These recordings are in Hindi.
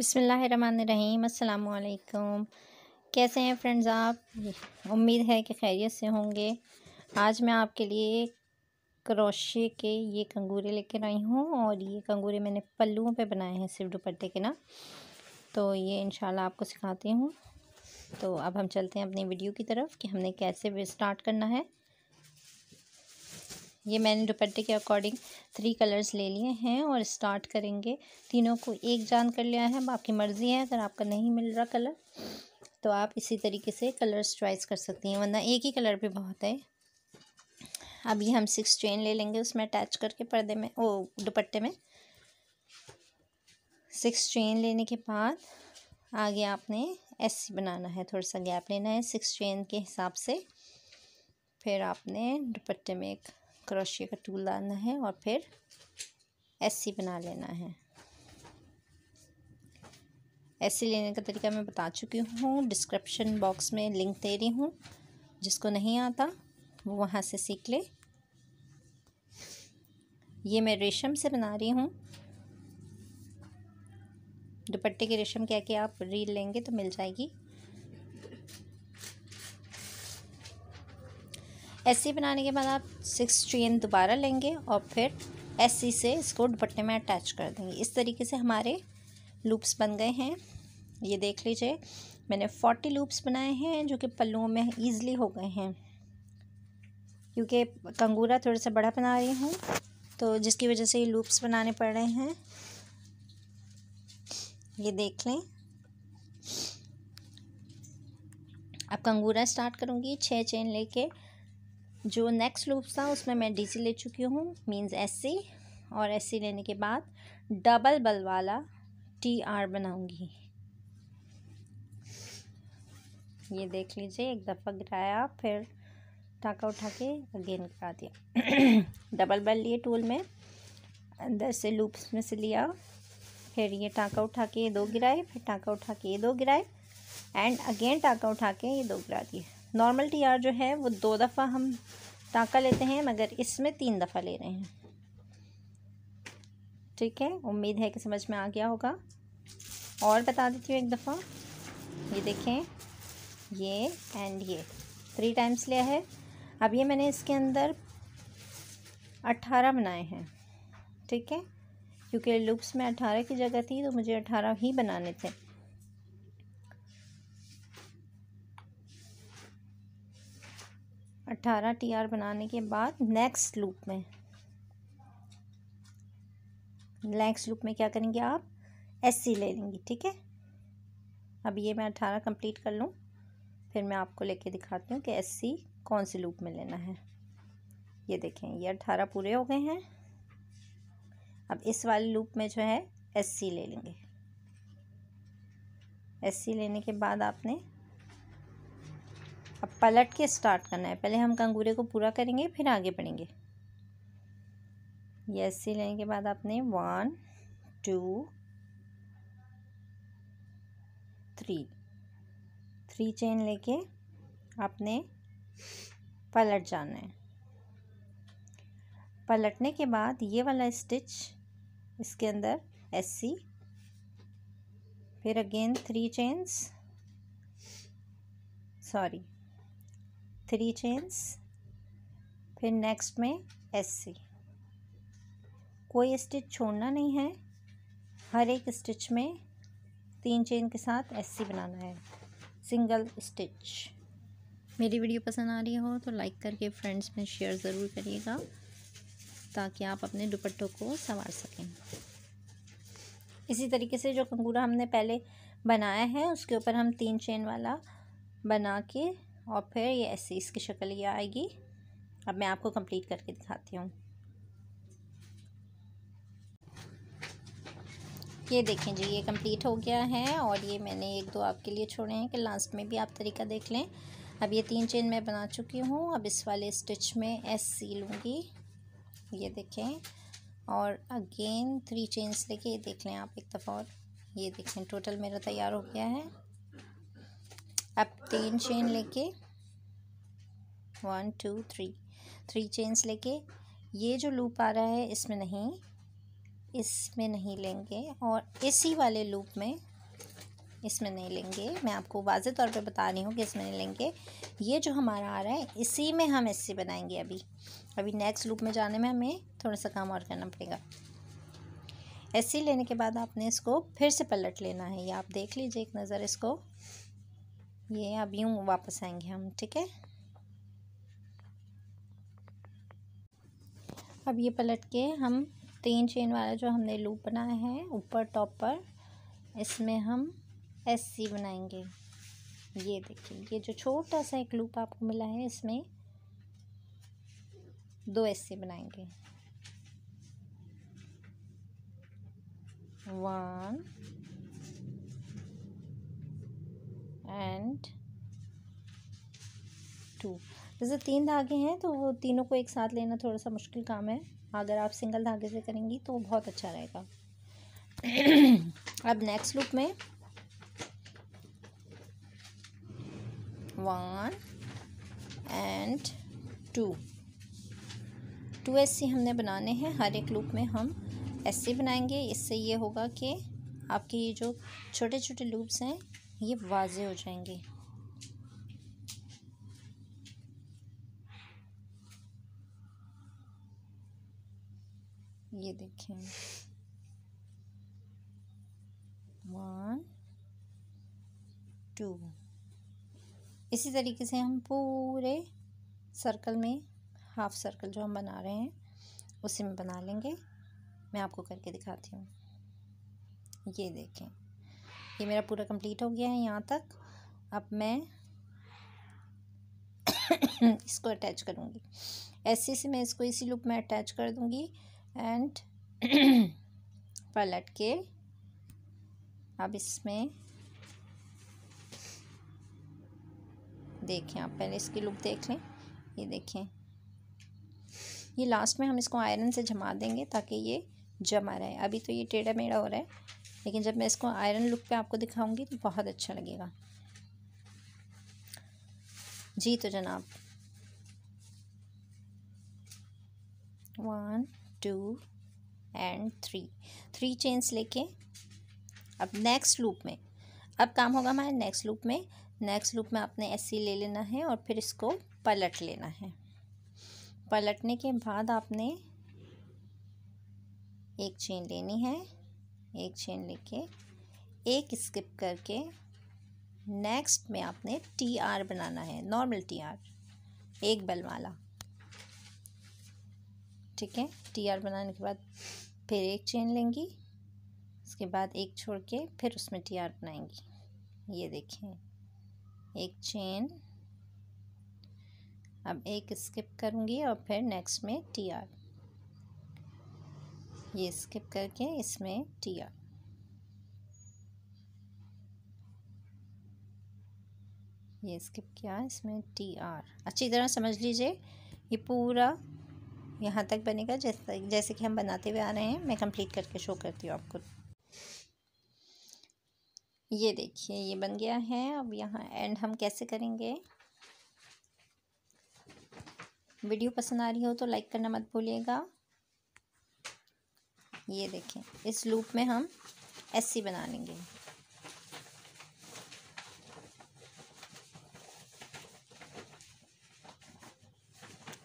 अस्सलाम वालेकुम कैसे हैं फ्रेंड्स आप उम्मीद है कि खैरियत से होंगे आज मैं आपके लिए क्रोशे के ये कंगूरे लेकर आई हूँ और ये कंगूरे मैंने पल्लुओं पे बनाए हैं सिर्फ दुपट्टे के ना तो ये इंशाल्लाह आपको सिखाती हूँ तो अब हम चलते हैं अपनी वीडियो की तरफ कि हमने कैसे स्टार्ट करना है ये मैंने दुपट्टे के अकॉर्डिंग थ्री कलर्स ले लिए हैं और स्टार्ट करेंगे तीनों को एक जान कर लिया है आपकी मर्ज़ी है अगर आपका नहीं मिल रहा कलर तो आप इसी तरीके से कलर्स चॉइस कर सकती हैं वरना एक ही कलर भी बहुत है अभी हम सिक्स चेन ले लेंगे उसमें अटैच करके पर्दे में ओ दुपट्टे में सिक्स चेन लेने के बाद आगे आपने एस बनाना है थोड़ा सा गैप लेना है सिक्स चेन के हिसाब से फिर आपने दुपट्टे में एक क्रोशिया का टूल लाना है और फिर ऐसी बना लेना है ऐसे लेने का तरीका मैं बता चुकी हूँ डिस्क्रिप्शन बॉक्स में लिंक दे रही हूँ जिसको नहीं आता वो वहाँ से सीख ले ये मैं रेशम से बना रही हूँ दुपट्टे के रेशम क्या क्या आप रील लेंगे तो मिल जाएगी ऐसे बनाने के बाद आप सिक्स चेन दोबारा लेंगे और फिर ऐसी से इसको दुपट्टे में अटैच कर देंगे इस तरीके से हमारे लूप्स बन गए हैं ये देख लीजिए मैंने फोर्टी लूप्स बनाए हैं जो कि पल्लुओं में ईज़िली हो गए हैं क्योंकि कंगूरा थोड़ा सा बड़ा बना रही हूँ तो जिसकी वजह से ये लूप्स बनाने पड़ रहे हैं ये देख लें अब कंगूरा स्टार्ट करूँगी छः चेन लेके जो नेक्स्ट लूप था उसमें मैं डी ले चुकी हूँ मीन्स एस और एस लेने के बाद डबल बल वाला टी आर बनाऊँगी ये देख लीजिए एक दफ़ा गिराया फिर टाका उठा के अगेन करा दिया डबल बल लिए टूल में अंदर से लूप्स में से लिया फिर ये टाका उठा के ये दो गिराए फिर टाका उठा के ये दो गिराए एंड अगेन टाका उठा के ये दो गिरा दिए नॉर्मल टी आर जो है वो दो दफ़ा हम टाँका लेते हैं मगर इसमें तीन दफ़ा ले रहे हैं ठीक है उम्मीद है कि समझ में आ गया होगा और बता देती हूँ एक दफ़ा ये देखें ये एंड ये थ्री टाइम्स लिया है अब ये मैंने इसके अंदर अट्ठारह बनाए हैं ठीक है क्योंकि लुप्स में अट्ठारह की जगह थी तो मुझे अट्ठारह ही बनाने थे अट्ठारह टी आर बनाने के बाद नेक्स्ट लूप में नेक्स्ट लूप में क्या करेंगे आप एस सी ले लेंगी ठीक है अब ये मैं अट्ठारह कंप्लीट कर लूँ फिर मैं आपको लेके दिखाती हूँ कि एस सी कौन सी लूप में लेना है ये देखें ये अट्ठारह पूरे हो गए हैं अब इस वाले लूप में जो है एस सी ले लेंगे एस सी लेने के बाद आपने अब पलट के स्टार्ट करना है पहले हम कंगूरे को पूरा करेंगे फिर आगे बढ़ेंगे ये सी लेने के बाद आपने one two three three chain लेके आपने पलट जाना है पलटने के बाद ये वाला स्टिच इसके अंदर सी फिर again three chains sorry three chains फिर नेक्स्ट में एस सी कोई स्टिच छोड़ना नहीं है हर एक स्टिच में तीन चेन के साथ एस सी बनाना है सिंगल स्टिच मेरी वीडियो पसंद आ रही हो तो लाइक करके फ्रेंड्स में शेयर ज़रूर करिएगा ताकि आप अपने दुपट्टों को संवार सकें इसी तरीके से जो कंगूरा हमने पहले बनाया है उसके ऊपर हम तीन चेन वाला बना के और फिर ये ऐसी इसकी शक्ल ये आएगी अब मैं आपको कंप्लीट करके दिखाती हूँ ये देखें जी ये कंप्लीट हो गया है और ये मैंने एक दो आपके लिए छोड़े हैं कि लास्ट में भी आप तरीका देख लें अब ये तीन चेन मैं बना चुकी हूँ अब इस वाले स्टिच में एस सी लूँगी ये देखें और अगेन थ्री चेन्स लेके ये देख लें आप एक दफ़ा और ये देखें टोटल मेरा तैयार हो गया है अब तीन चेन लेके one two three three chains लेके ये जो लूप आ रहा है इसमें नहीं इसमें नहीं लेंगे और इसी वाले लूप में इसमें नहीं लेंगे मैं आपको वाजे तौर पे बता रही हूँ कि इसमें नहीं लेंगे ये जो हमारा आ रहा है इसी में हम इससे बनाएंगे अभी अभी नेक्स्ट लूप में जाने में हमें थोड़ा सा काम और करना पड़ेगा ऐसे लेने के बाद आपने इसको फिर से पलट लेना है या आप देख लीजिए एक नज़र इसको ये अब यूँ वापस आएंगे हम ठीक है अब ये पलट के हम तीन चेन वाला जो हमने लूप बनाया है ऊपर टॉप पर इसमें हम एस सी बनाएंगे ये देखिए ये जो छोटा सा एक लूप आपको मिला है इसमें दो एस सी बनाएंगे वन एंड टू जैसे तीन धागे हैं तो वो तीनों को एक साथ लेना थोड़ा सा मुश्किल काम है अगर आप सिंगल धागे से करेंगी तो बहुत अच्छा रहेगा अब नेक्स्ट लूप में वन एंड टू टू ऐसे हमने बनाने हैं हर एक लूप में हम ऐसे बनाएंगे इससे ये होगा कि आपके ये जो छोटे छोटे लूप्स हैं ये वाजे हो जाएंगे ये देखें वन टू इसी तरीके से हम पूरे सर्कल में हाफ सर्कल जो हम बना रहे हैं उसी में बना लेंगे मैं आपको करके दिखाती हूँ ये देखें ये मेरा पूरा कंप्लीट हो गया है यहाँ तक अब मैं इसको अटैच करूँगी ऐसे से मैं इसको इसी लुक में अटैच कर दूँगी एंड पलट के अब इसमें देखें आप पहले इसकी लुक देख लें ये देखें ये लास्ट में हम इसको आयरन से जमा देंगे ताकि ये जमा रहे अभी तो ये टेढ़ा मेढ़ा हो रहा है लेकिन जब मैं इसको आयरन लुक पे आपको दिखाऊंगी तो बहुत अच्छा लगेगा जी तो जनाब one two and three three chains लेके अब नेक्स्ट लूप में अब काम होगा हमारे नेक्स्ट लूप में नेक्स्ट लूप में आपने ऐसे ले लेना है और फिर इसको पलट लेना है पलटने के बाद आपने एक चेन लेनी है एक चेन लेके एक स्किप करके नेक्स्ट में आपने टी आर बनाना है नॉर्मल टी आर एक बल वाला ठीक है टी आर बनाने के बाद फिर एक चेन लेंगी उसके बाद एक छोड़ के फिर उसमें टी आर बनाएंगी ये देखें एक चेन अब एक स्किप करूँगी और फिर नेक्स्ट में टी आर ये स्किप करके इसमें टिया ये स्किप किया इसमें टी आर अच्छी तरह समझ लीजिए ये पूरा यहाँ तक बनेगा जैसे जैसे कि हम बनाते हुए आ रहे हैं मैं कंप्लीट करके शो करती हूँ आपको ये देखिए ये बन गया है अब यहाँ एंड हम कैसे करेंगे वीडियो पसंद आ रही हो तो लाइक करना मत भूलिएगा ये देखें इस लूप में हम एस बना लेंगे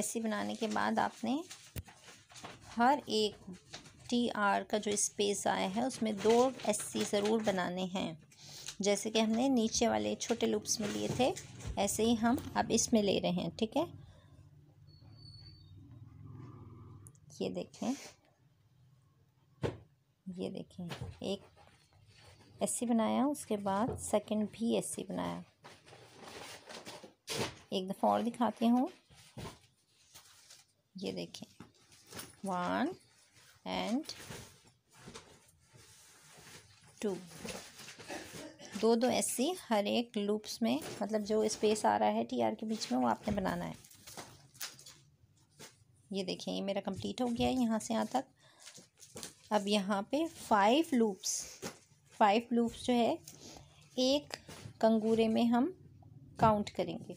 एस बनाने के बाद आपने हर एक टी आर का जो स्पेस आया है उसमें दो एस ज़रूर बनाने हैं जैसे कि हमने नीचे वाले छोटे लूप्स में लिए थे ऐसे ही हम अब इसमें ले रहे हैं ठीक है ये देखें ये देखें एक एस बनाया उसके बाद सेकंड भी एस बनाया एक दफ़ा और दिखाती हूँ ये देखें वन एंड टू दो दो ऐसी हर एक लूप्स में मतलब जो स्पेस आ रहा है टी आर के बीच में वो आपने बनाना है ये देखें ये मेरा कंप्लीट हो गया है यहाँ से यहाँ तक अब यहाँ पे फाइव लूप्स फाइव लूप्स जो है एक कंगूरे में हम काउंट करेंगे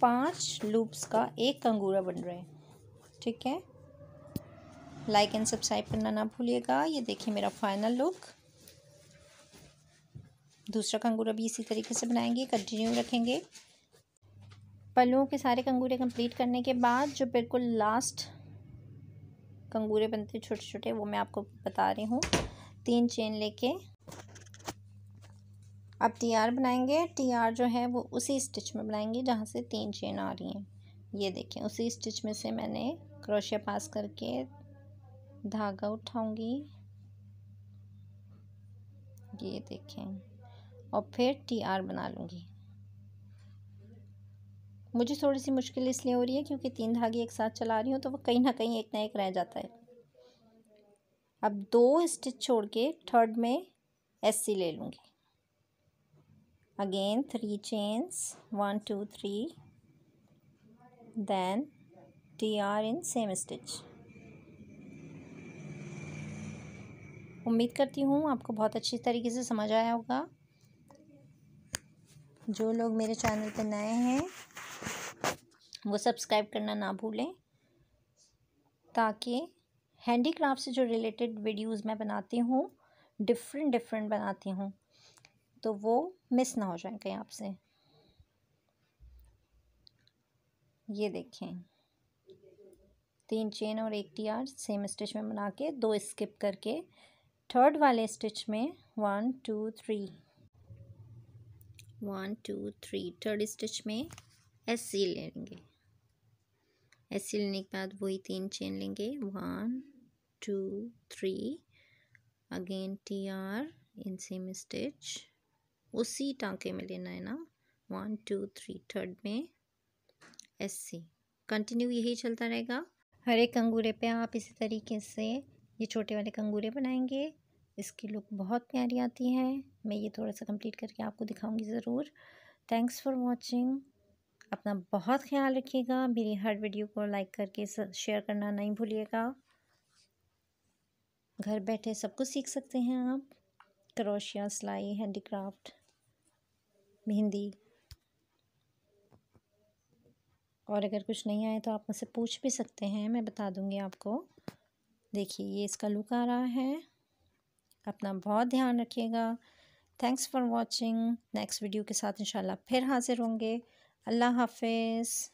पांच लूप्स का एक कंगूरा बन रहा है ठीक है लाइक एंड सब्सक्राइब करना ना भूलिएगा ये देखिए मेरा फाइनल लुक दूसरा कंगूरा भी इसी तरीके से बनाएंगे कंटिन्यू रखेंगे पलुओं के सारे कंगूरे कंप्लीट करने के बाद जो बिल्कुल लास्ट कंगूरे बनते हैं छोटे छोटे वो मैं आपको बता रही हूँ तीन चेन लेके अब टी आर बनाएंगे टी आर जो है वो उसी स्टिच में बनाएंगे जहाँ से तीन चेन आ रही हैं ये देखें उसी स्टिच में से मैंने क्रोशिया पास करके धागा उठाऊंगी ये देखें और फिर टी आर बना लूँगी मुझे थोड़ी सी मुश्किल इसलिए हो रही है क्योंकि तीन धागे एक साथ चला रही हूँ तो वो कहीं ना कहीं एक ना एक रह जाता है अब दो स्टिच छोड़ के थर्ड में एस सी ले लूँगी again three chains one two three then T R in same stitch उम्मीद करती हूँ आपको बहुत अच्छी तरीके से समझ आया होगा जो लोग मेरे चैनल पर नए हैं वो सब्सक्राइब करना ना भूलें ताकि हैंडी क्राफ्ट से जो रिलेटेड वीडियोस मैं बनाती हूँ डिफरेंट डिफरेंट बनाती हूँ तो वो मिस ना हो जाए कहीं आपसे ये देखें तीन चेन और एक टी आर सेम स्टिच में बना के दो स्किप करके थर्ड वाले स्टिच में one two three one two three third stitch में एस सी लेंगे ऐसे लेने के बाद वही तीन चेन लेंगे one two three again T R in same stitch उसी टांके में लेना है ना वन टू थ्री थर्ड में एस सी कंटिन्यू यही चलता रहेगा हर एक कंगूरे पे आप इसी तरीके से ये छोटे वाले कंगूरे बनाएंगे इसकी लुक बहुत प्यारी आती है मैं ये थोड़ा सा कंप्लीट करके आपको दिखाऊंगी ज़रूर थैंक्स फॉर वॉचिंग अपना बहुत ख्याल रखिएगा मेरी हर वीडियो को लाइक करके शेयर करना नहीं भूलिएगा घर बैठे सब कुछ सीख सकते हैं आप क्रोशिया सिलाई हैंडीक्राफ्ट मेहंदी और अगर कुछ नहीं आए तो आप मुझसे पूछ भी सकते हैं मैं बता दूंगी आपको देखिए ये इसका लुक आ रहा है अपना बहुत ध्यान रखिएगा thanks for watching next video के साथ इंशाल्लाह फिर हाज़िर होंगे Allah Hafiz.